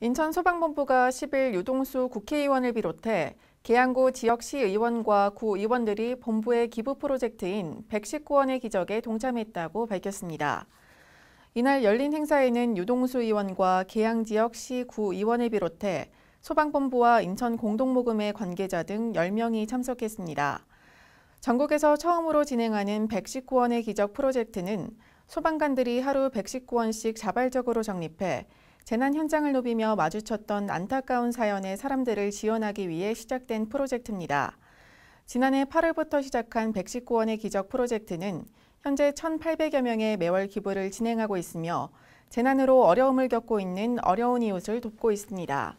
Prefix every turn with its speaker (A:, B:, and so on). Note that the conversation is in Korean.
A: 인천소방본부가 10일 유동수 국회의원을 비롯해 계양구 지역시의원과 구의원들이 본부의 기부 프로젝트인 119원의 기적에 동참했다고 밝혔습니다. 이날 열린 행사에는 유동수 의원과 계양지역시 구의원을 비롯해 소방본부와 인천공동모금의 관계자 등 10명이 참석했습니다. 전국에서 처음으로 진행하는 119원의 기적 프로젝트는 소방관들이 하루 119원씩 자발적으로 적립해 재난 현장을 누비며 마주쳤던 안타까운 사연의 사람들을 지원하기 위해 시작된 프로젝트입니다. 지난해 8월부터 시작한 119원의 기적 프로젝트는 현재 1,800여 명의 매월 기부를 진행하고 있으며 재난으로 어려움을 겪고 있는 어려운 이웃을 돕고 있습니다.